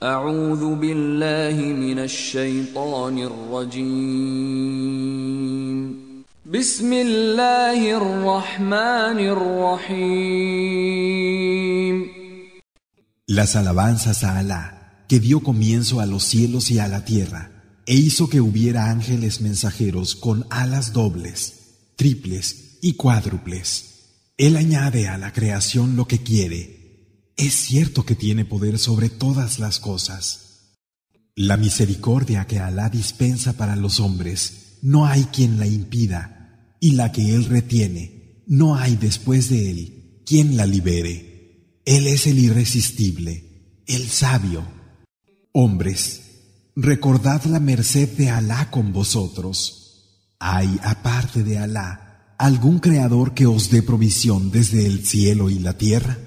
Las alabanzas a Alá, que dio comienzo a los cielos y a la tierra, e hizo que hubiera ángeles mensajeros con alas dobles, triples y cuádruples. Él añade a la creación lo que quiere, es cierto que tiene poder sobre todas las cosas. La misericordia que Alá dispensa para los hombres, no hay quien la impida, y la que Él retiene, no hay después de Él quien la libere. Él es el irresistible, el sabio. Hombres, recordad la merced de Alá con vosotros. ¿Hay aparte de Alá algún creador que os dé provisión desde el cielo y la tierra?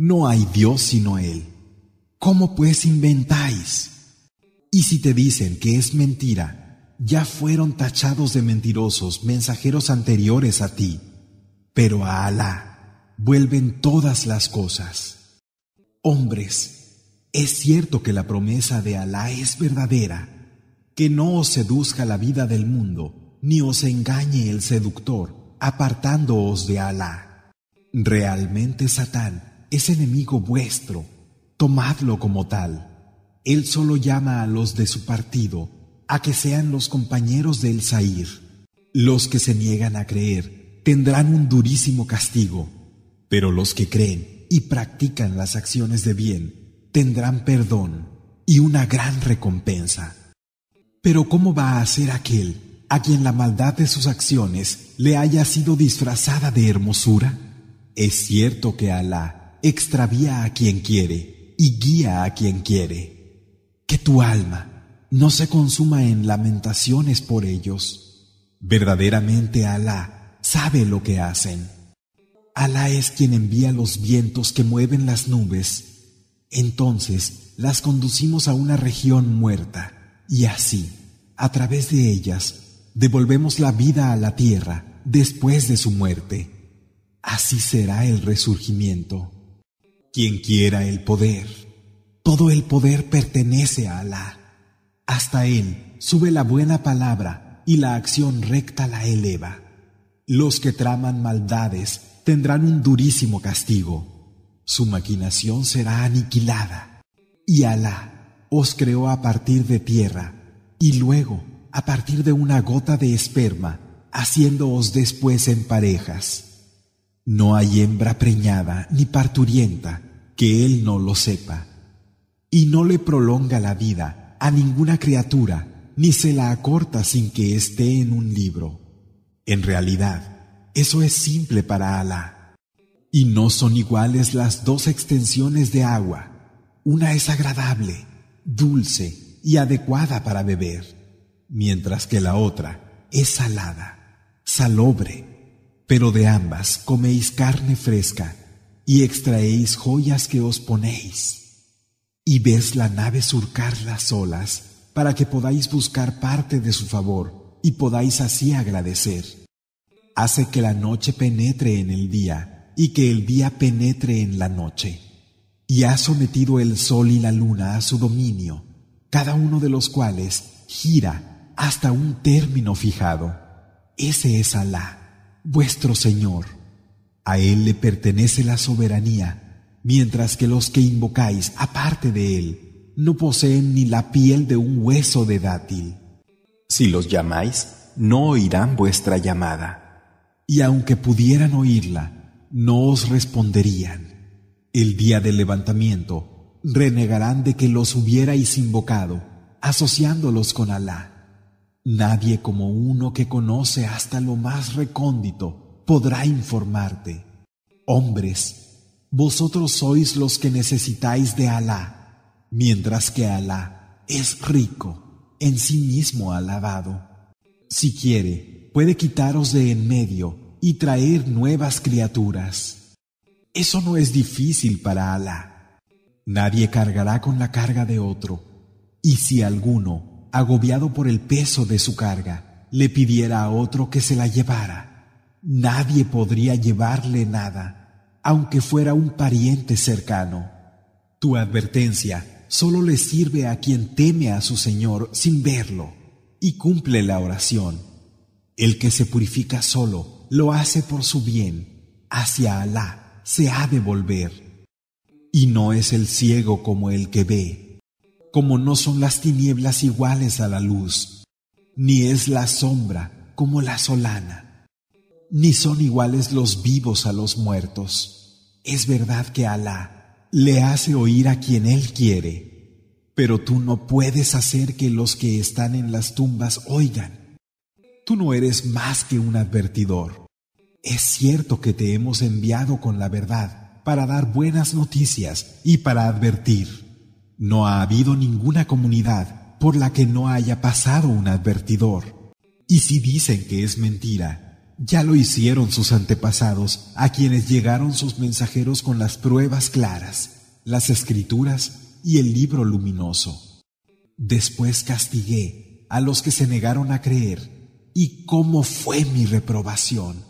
No hay Dios sino Él. ¿Cómo pues inventáis? Y si te dicen que es mentira, ya fueron tachados de mentirosos mensajeros anteriores a ti, pero a Alá vuelven todas las cosas. Hombres, es cierto que la promesa de Alá es verdadera, que no os seduzca la vida del mundo, ni os engañe el seductor, apartándoos de Alá. Realmente Satán es enemigo vuestro, tomadlo como tal. Él solo llama a los de su partido a que sean los compañeros del Sair. Los que se niegan a creer tendrán un durísimo castigo, pero los que creen y practican las acciones de bien tendrán perdón y una gran recompensa. Pero ¿cómo va a ser aquel a quien la maldad de sus acciones le haya sido disfrazada de hermosura? Es cierto que Alá extravía a quien quiere y guía a quien quiere. Que tu alma no se consuma en lamentaciones por ellos. Verdaderamente Alá sabe lo que hacen. Alá es quien envía los vientos que mueven las nubes. Entonces las conducimos a una región muerta y así, a través de ellas, devolvemos la vida a la tierra después de su muerte. Así será el resurgimiento quien quiera el poder. Todo el poder pertenece a Alá. Hasta Él sube la buena palabra y la acción recta la eleva. Los que traman maldades tendrán un durísimo castigo. Su maquinación será aniquilada. Y Alá os creó a partir de tierra y luego a partir de una gota de esperma, haciéndoos después en parejas. No hay hembra preñada ni parturienta que él no lo sepa, y no le prolonga la vida a ninguna criatura, ni se la acorta sin que esté en un libro. En realidad, eso es simple para Alá. Y no son iguales las dos extensiones de agua. Una es agradable, dulce y adecuada para beber, mientras que la otra es salada, salobre pero de ambas coméis carne fresca y extraéis joyas que os ponéis. Y ves la nave surcar las olas para que podáis buscar parte de su favor y podáis así agradecer. Hace que la noche penetre en el día y que el día penetre en la noche. Y ha sometido el sol y la luna a su dominio, cada uno de los cuales gira hasta un término fijado. Ese es Alá vuestro Señor. A Él le pertenece la soberanía, mientras que los que invocáis aparte de Él no poseen ni la piel de un hueso de dátil. Si los llamáis, no oirán vuestra llamada. Y aunque pudieran oírla, no os responderían. El día del levantamiento, renegarán de que los hubierais invocado, asociándolos con Alá. Nadie como uno que conoce hasta lo más recóndito podrá informarte. Hombres, vosotros sois los que necesitáis de Alá, mientras que Alá es rico, en sí mismo alabado. Si quiere, puede quitaros de en medio y traer nuevas criaturas. Eso no es difícil para Alá. Nadie cargará con la carga de otro, y si alguno agobiado por el peso de su carga, le pidiera a otro que se la llevara. Nadie podría llevarle nada, aunque fuera un pariente cercano. Tu advertencia solo le sirve a quien teme a su Señor sin verlo y cumple la oración. El que se purifica solo lo hace por su bien. Hacia Alá se ha de volver. Y no es el ciego como el que ve como no son las tinieblas iguales a la luz, ni es la sombra como la solana, ni son iguales los vivos a los muertos. Es verdad que Alá le hace oír a quien Él quiere, pero tú no puedes hacer que los que están en las tumbas oigan. Tú no eres más que un advertidor. Es cierto que te hemos enviado con la verdad para dar buenas noticias y para advertir. No ha habido ninguna comunidad por la que no haya pasado un advertidor. Y si dicen que es mentira, ya lo hicieron sus antepasados a quienes llegaron sus mensajeros con las pruebas claras, las escrituras y el libro luminoso. Después castigué a los que se negaron a creer, y cómo fue mi reprobación.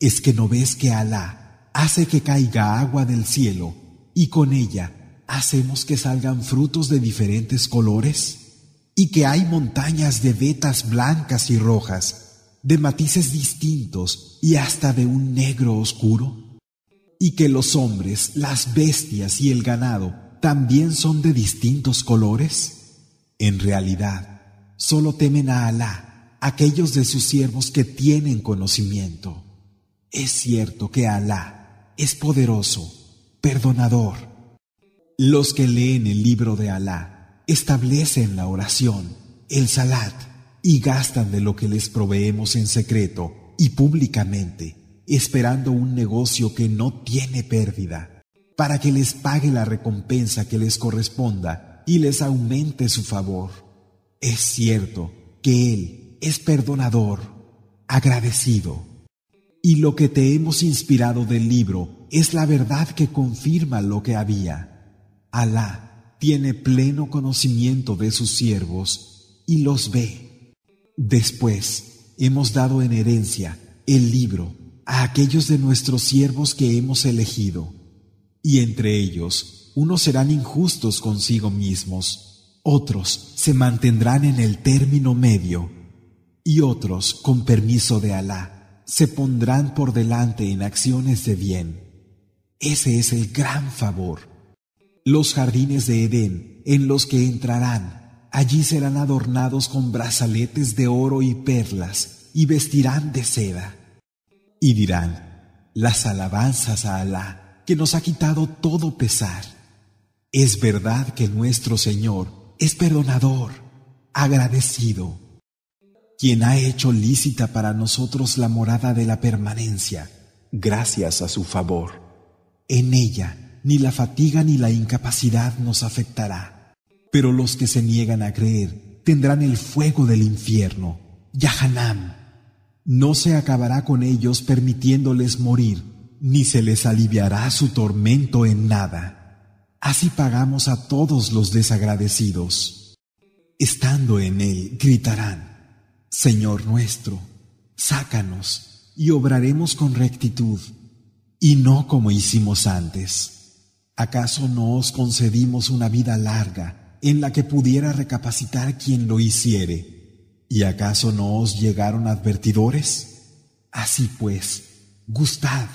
¿Es que no ves que Alá hace que caiga agua del cielo y con ella hacemos que salgan frutos de diferentes colores y que hay montañas de vetas blancas y rojas, de matices distintos y hasta de un negro oscuro, y que los hombres, las bestias y el ganado también son de distintos colores. En realidad, solo temen a Alá aquellos de sus siervos que tienen conocimiento. Es cierto que Alá es poderoso, perdonador. Los que leen el libro de Alá establecen la oración, el salat, y gastan de lo que les proveemos en secreto y públicamente, esperando un negocio que no tiene pérdida, para que les pague la recompensa que les corresponda y les aumente su favor. Es cierto que Él es perdonador, agradecido. Y lo que te hemos inspirado del libro es la verdad que confirma lo que había. Alá tiene pleno conocimiento de sus siervos y los ve. Después hemos dado en herencia el libro a aquellos de nuestros siervos que hemos elegido, y entre ellos unos serán injustos consigo mismos, otros se mantendrán en el término medio, y otros, con permiso de Alá, se pondrán por delante en acciones de bien. Ese es el gran favor los jardines de Edén en los que entrarán, allí serán adornados con brazaletes de oro y perlas, y vestirán de seda. Y dirán, las alabanzas a Alá, que nos ha quitado todo pesar. Es verdad que nuestro Señor es perdonador, agradecido, quien ha hecho lícita para nosotros la morada de la permanencia, gracias a su favor. En ella, ni la fatiga ni la incapacidad nos afectará. Pero los que se niegan a creer tendrán el fuego del infierno, Yahanam. No se acabará con ellos permitiéndoles morir, ni se les aliviará su tormento en nada. Así pagamos a todos los desagradecidos. Estando en él, gritarán, Señor nuestro, sácanos, y obraremos con rectitud, y no como hicimos antes. ¿Acaso no os concedimos una vida larga en la que pudiera recapacitar quien lo hiciere? ¿Y acaso no os llegaron advertidores? Así pues, gustad,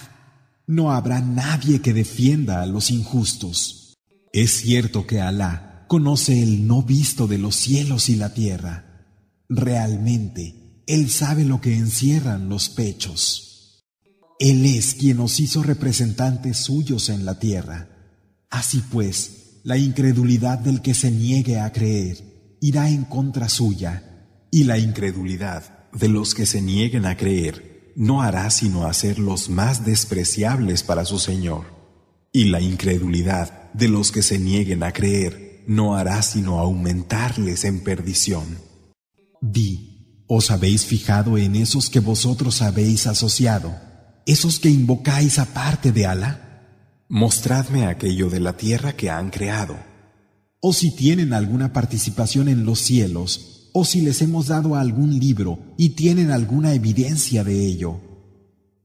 no habrá nadie que defienda a los injustos. Es cierto que Alá conoce el no visto de los cielos y la tierra. Realmente, Él sabe lo que encierran los pechos. Él es quien os hizo representantes suyos en la tierra. Así pues, la incredulidad del que se niegue a creer irá en contra suya, y la incredulidad de los que se nieguen a creer no hará sino hacerlos más despreciables para su Señor, y la incredulidad de los que se nieguen a creer no hará sino aumentarles en perdición. Di, ¿os habéis fijado en esos que vosotros habéis asociado, esos que invocáis aparte de Alá? Mostradme aquello de la tierra que han creado, o si tienen alguna participación en los cielos, o si les hemos dado algún libro y tienen alguna evidencia de ello.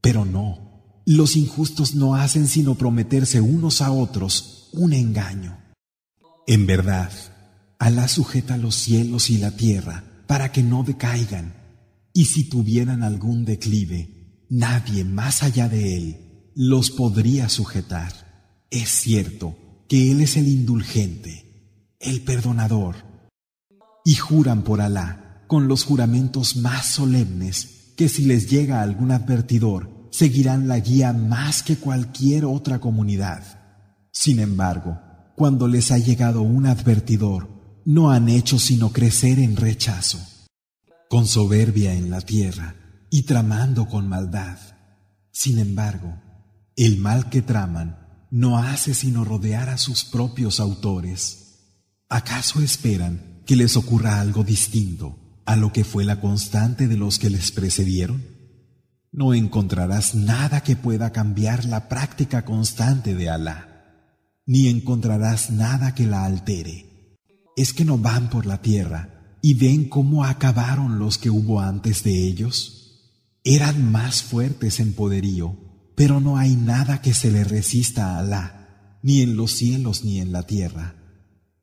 Pero no, los injustos no hacen sino prometerse unos a otros un engaño. En verdad, Alá sujeta los cielos y la tierra para que no decaigan, y si tuvieran algún declive, nadie más allá de él los podría sujetar. Es cierto que Él es el indulgente, el perdonador. Y juran por Alá con los juramentos más solemnes que si les llega algún advertidor, seguirán la guía más que cualquier otra comunidad. Sin embargo, cuando les ha llegado un advertidor, no han hecho sino crecer en rechazo, con soberbia en la tierra y tramando con maldad. Sin embargo, el mal que traman no hace sino rodear a sus propios autores. ¿Acaso esperan que les ocurra algo distinto a lo que fue la constante de los que les precedieron? No encontrarás nada que pueda cambiar la práctica constante de Alá, ni encontrarás nada que la altere. Es que no van por la tierra y ven cómo acabaron los que hubo antes de ellos. Eran más fuertes en poderío pero no hay nada que se le resista a Alá, ni en los cielos ni en la tierra.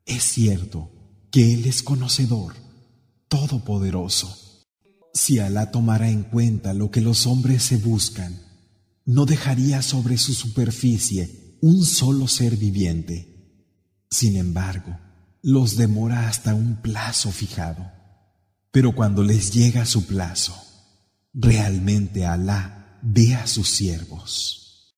Es cierto que Él es conocedor, todopoderoso. Si Alá tomara en cuenta lo que los hombres se buscan, no dejaría sobre su superficie un solo ser viviente. Sin embargo, los demora hasta un plazo fijado. Pero cuando les llega su plazo, realmente Alá ve a sus siervos.